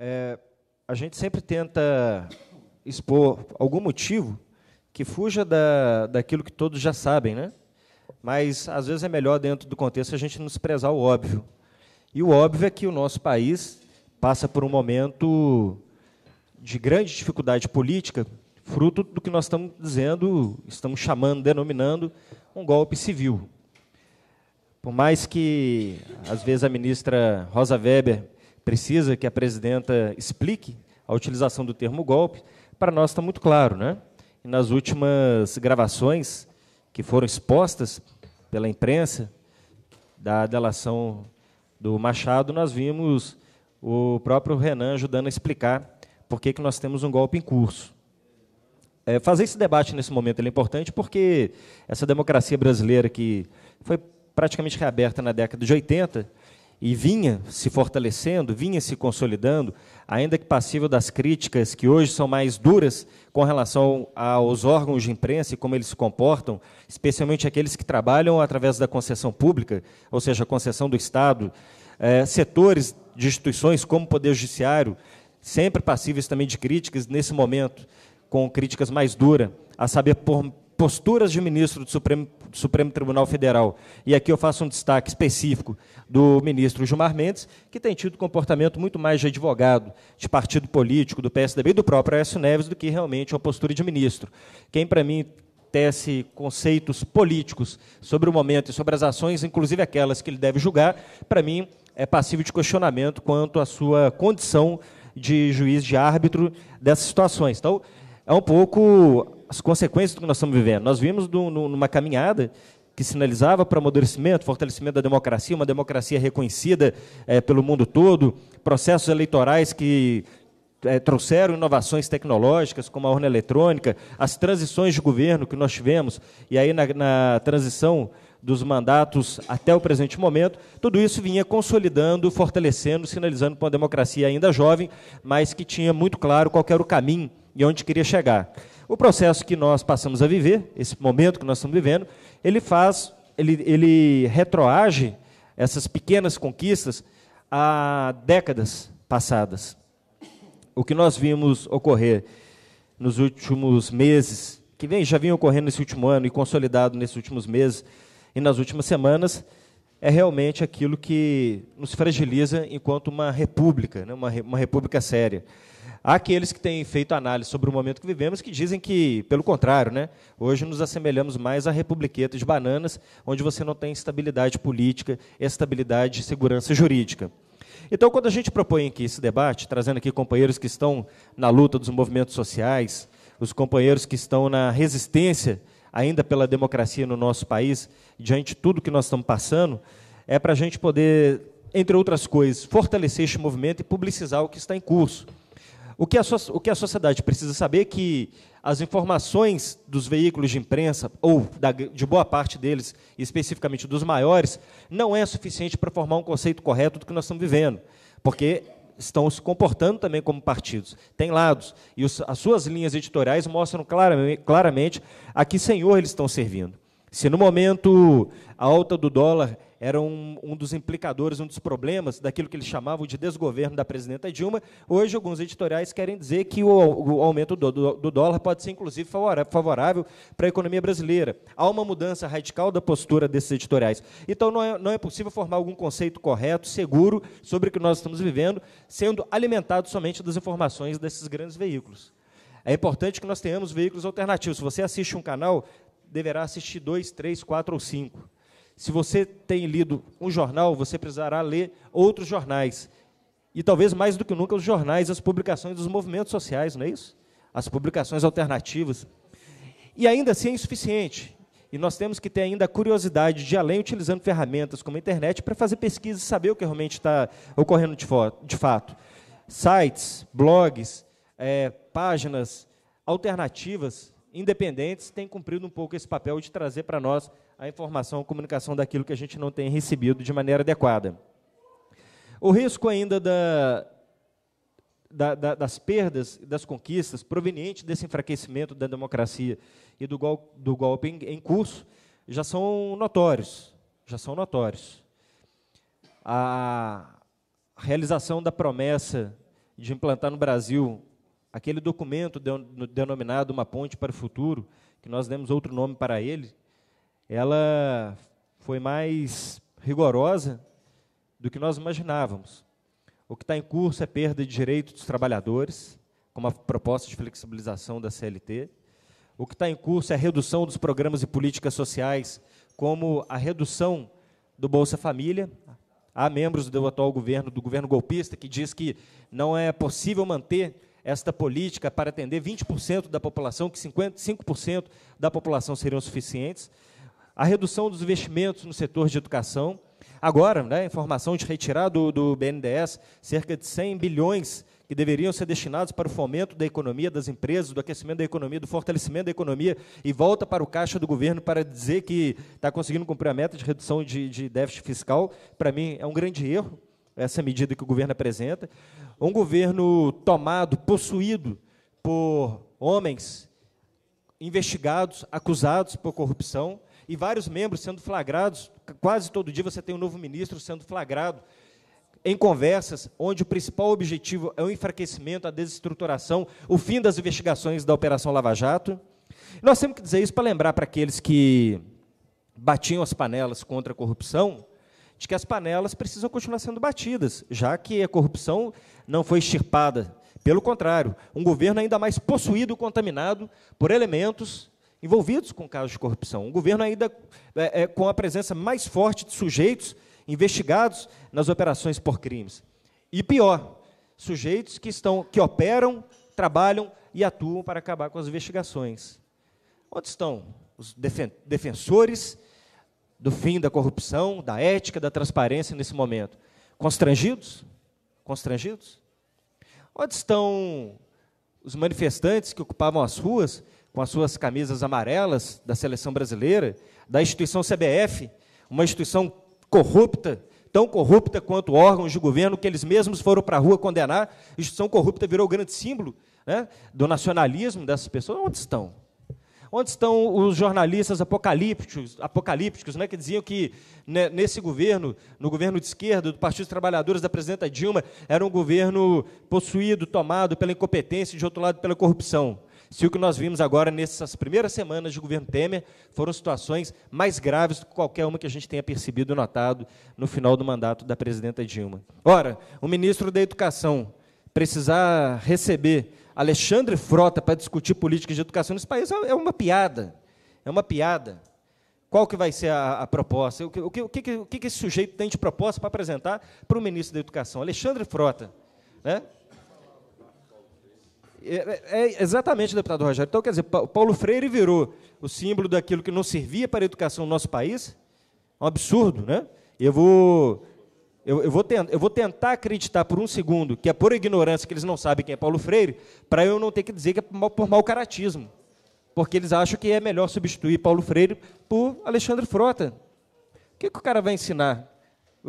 É, a gente sempre tenta expor algum motivo que fuja da, daquilo que todos já sabem, né? Mas às vezes é melhor dentro do contexto a gente não desprezar o óbvio. E o óbvio é que o nosso país passa por um momento de grande dificuldade política, fruto do que nós estamos dizendo, estamos chamando, denominando um golpe civil. Por mais que às vezes a ministra Rosa Weber precisa que a presidenta explique a utilização do termo golpe, para nós está muito claro. Né? E nas últimas gravações que foram expostas pela imprensa da delação do Machado, nós vimos o próprio Renan ajudando a explicar por que, que nós temos um golpe em curso. É, fazer esse debate nesse momento é importante porque essa democracia brasileira que foi praticamente reaberta na década de 80 e vinha se fortalecendo, vinha se consolidando, ainda que passível das críticas que hoje são mais duras com relação aos órgãos de imprensa e como eles se comportam, especialmente aqueles que trabalham através da concessão pública, ou seja, a concessão do Estado, é, setores de instituições como o Poder Judiciário, sempre passíveis também de críticas nesse momento, com críticas mais duras, a saber por, posturas de ministro do Supremo, do Supremo, Tribunal Federal. E aqui eu faço um destaque específico do ministro Gilmar Mendes, que tem tido comportamento muito mais de advogado, de partido político, do PSDB e do próprio Aécio Neves, do que realmente uma postura de ministro. Quem, para mim, tece conceitos políticos sobre o momento e sobre as ações, inclusive aquelas que ele deve julgar, para mim, é passível de questionamento quanto à sua condição de juiz, de árbitro dessas situações. Então, é um pouco as consequências do que nós estamos vivendo. Nós vimos do, no, numa caminhada que sinalizava para amadurecimento, fortalecimento da democracia, uma democracia reconhecida é, pelo mundo todo, processos eleitorais que é, trouxeram inovações tecnológicas, como a urna eletrônica, as transições de governo que nós tivemos, e aí na, na transição dos mandatos até o presente momento, tudo isso vinha consolidando, fortalecendo, sinalizando para uma democracia ainda jovem, mas que tinha muito claro qual era o caminho e onde queria chegar. O processo que nós passamos a viver, esse momento que nós estamos vivendo, ele faz, ele, ele retroage essas pequenas conquistas a décadas passadas. O que nós vimos ocorrer nos últimos meses, que vem, já vinha ocorrendo nesse último ano e consolidado nesses últimos meses e nas últimas semanas, é realmente aquilo que nos fragiliza enquanto uma república, né? uma, uma república séria. Há aqueles que têm feito análise sobre o momento que vivemos que dizem que, pelo contrário, né, hoje nos assemelhamos mais a republiqueta de bananas, onde você não tem estabilidade política, estabilidade e segurança jurídica. Então, quando a gente propõe aqui esse debate, trazendo aqui companheiros que estão na luta dos movimentos sociais, os companheiros que estão na resistência ainda pela democracia no nosso país, diante de tudo que nós estamos passando, é para a gente poder, entre outras coisas, fortalecer este movimento e publicizar o que está em curso. O que, a, o que a sociedade precisa saber é que as informações dos veículos de imprensa, ou da, de boa parte deles, especificamente dos maiores, não é suficiente para formar um conceito correto do que nós estamos vivendo. Porque estão se comportando também como partidos. Tem lados. E os, as suas linhas editoriais mostram claramente, claramente a que senhor eles estão servindo. Se no momento a alta do dólar era um, um dos implicadores, um dos problemas daquilo que eles chamavam de desgoverno da presidenta Dilma. Hoje, alguns editoriais querem dizer que o, o aumento do, do, do, dólar pode ser, inclusive, favorável para a economia brasileira. Há uma mudança radical da postura desses editoriais. Então, não é, não é possível formar algum conceito correto, seguro, sobre o que nós estamos vivendo, sendo alimentado somente das informações desses grandes veículos. É importante que nós tenhamos veículos alternativos. Se você assiste um canal, deverá assistir dois, três, quatro ou cinco. Se você tem lido um jornal, você precisará ler outros jornais. E talvez mais do que nunca os jornais, as publicações dos movimentos sociais, não é isso? As publicações alternativas. E ainda assim é insuficiente. E nós temos que ter ainda a curiosidade de além utilizando ferramentas como a internet para fazer pesquisa e saber o que realmente está ocorrendo de, de, fato. Sites, blogs, é, páginas alternativas independentes têm cumprido um pouco esse papel de trazer para nós a informação, a comunicação daquilo que a gente não tem recebido de maneira adequada. O risco ainda da, da, da, das perdas, das conquistas provenientes desse enfraquecimento da democracia e do, gol, do golpe em, em, curso já são notórios, já são notórios. A realização da promessa de implantar no Brasil aquele documento denominado Uma Ponte para o Futuro, que nós demos outro nome para ele, ela foi mais rigorosa do que nós imaginávamos. O que está em curso é perda de direito dos trabalhadores, como a proposta de flexibilização da CLT. O que está em curso é a redução dos programas e políticas sociais, como a redução do Bolsa Família. Há membros do atual governo, do governo golpista, que diz que não é possível manter esta política para atender 20% da população, que 55% da população seriam suficientes, a redução dos investimentos no setor de educação. Agora, né, informação de retirar do, do BNDES, cerca de 100 bilhões que deveriam ser destinados para o fomento da economia das empresas, do aquecimento da economia, do fortalecimento da economia, e volta para o caixa do governo para dizer que está conseguindo cumprir a meta de redução de, de déficit fiscal, para mim é um grande erro essa medida que o governo apresenta um governo tomado, possuído por homens investigados, acusados por corrupção e vários membros sendo flagrados. Quase todo dia você tem um novo ministro sendo flagrado em conversas onde o principal objetivo é o enfraquecimento, a desestruturação, o fim das investigações da Operação Lava Jato. Nós temos que dizer isso para lembrar para aqueles que batiam as panelas contra a corrupção de que as panelas precisam continuar sendo batidas, já que a corrupção não foi extirpada. Pelo contrário, um governo ainda mais possuído e contaminado por elementos envolvidos com casos de corrupção. Um governo ainda é, é, com a presença mais forte de sujeitos investigados nas operações por crimes. E pior, sujeitos que estão que operam, trabalham e atuam para acabar com as investigações. Onde estão os defen defensores do fim da corrupção, da ética, da transparência nesse momento? Constrangidos? Constrangidos? Onde estão os manifestantes que ocupavam as ruas com as suas camisas amarelas da seleção brasileira, da instituição CBF, uma instituição corrupta, tão corrupta quanto órgãos de governo que eles mesmos foram para a rua condenar? A instituição corrupta virou o grande símbolo né, do nacionalismo dessas pessoas. Onde estão? Onde estão os jornalistas apocalípticos, apocalípticos né, que diziam que né, nesse governo, no governo de esquerda, do Partido dos Trabalhadores, da presidenta Dilma, era um governo possuído, tomado pela incompetência e, de outro lado, pela corrupção? Se o que nós vimos agora nessas primeiras semanas de governo Temer foram situações mais graves do que qualquer uma que a gente tenha percebido e notado no final do mandato da presidenta Dilma. Ora, o ministro da Educação precisar receber Alexandre Frota para discutir políticas de educação nesse país é, é uma piada. É uma piada. Qual que vai ser a, a proposta? O que, o, que, o, que, o que esse sujeito tem de proposta para apresentar para o ministro da Educação? Alexandre Frota. Né? É, é, é exatamente, deputado Rogério. Então, quer dizer, Paulo Freire virou o símbolo daquilo que não servia para a educação no nosso país. É um absurdo, né? Eu vou eu, eu, vou eu, vou tentar acreditar por um segundo que é por ignorância que eles não sabem quem é Paulo Freire, para eu não ter que dizer que é por mau caratismo. Porque eles acham que é melhor substituir Paulo Freire por Alexandre Frota. O que, que o cara vai ensinar?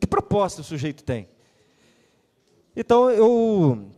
Que proposta o sujeito tem? Então, eu,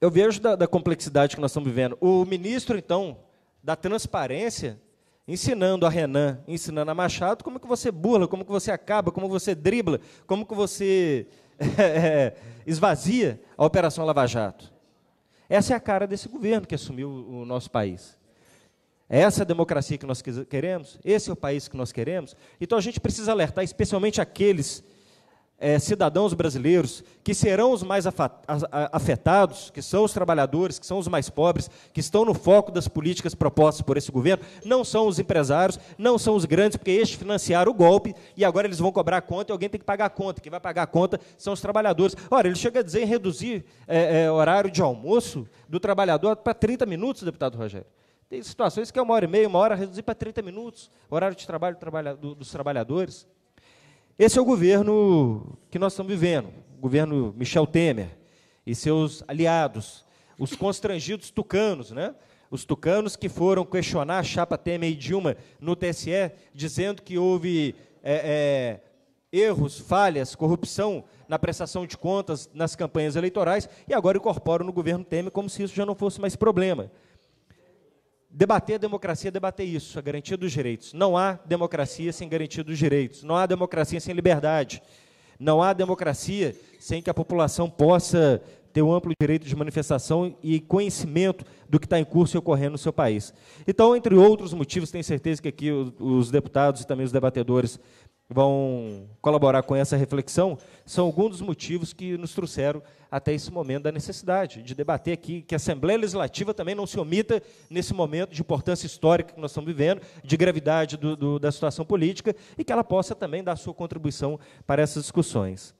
eu vejo da, da complexidade que nós estamos vivendo. O ministro, então, da transparência, ensinando a Renan, ensinando a Machado como que você burla, como que você acaba, como você dribla, como que você é, esvazia a Operação Lava Jato. Essa é a cara desse governo que assumiu o nosso país. É essa é a democracia que nós queremos? Esse é o país que nós queremos? Então a gente precisa alertar, especialmente aqueles é, cidadãos brasileiros, que serão os mais afetados, que são os trabalhadores, que são os mais pobres, que estão no foco das políticas propostas por esse governo, não são os empresários, não são os grandes, porque estes financiaram o golpe e agora eles vão cobrar a conta e alguém tem que pagar a conta. Quem vai pagar a conta são os trabalhadores. Ora, ele chega a dizer em reduzir é, é, horário de almoço do trabalhador para 30 minutos, deputado Rogério. Tem situações que é uma hora e meia, uma hora, reduzir para 30 minutos, horário de trabalho do, dos trabalhadores. Esse é o governo que nós estamos vivendo, o governo Michel Temer e seus aliados, os constrangidos tucanos, né? Os tucanos que foram questionar a chapa Temer e Dilma no TSE, dizendo que houve é, é, erros, falhas, corrupção na prestação de contas nas campanhas eleitorais, e agora incorporam no governo Temer como se isso já não fosse mais problema debater a democracia, é debater isso, a garantia dos direitos. Não há democracia sem garantia dos direitos. Não há democracia sem liberdade. Não há democracia sem que a população possa ter um amplo direito de manifestação e conhecimento do que está em curso e ocorrendo no seu país. Então, entre outros motivos, tenho certeza que aqui os deputados e também os debatedores vão colaborar com essa reflexão são alguns dos motivos que nos trouxeram até esse momento da necessidade de debater aqui que a Assembleia Legislativa também não se omita nesse momento de importância histórica que nós estamos vivendo, de gravidade do, do, da situação política e que ela possa também dar sua contribuição para essas discussões.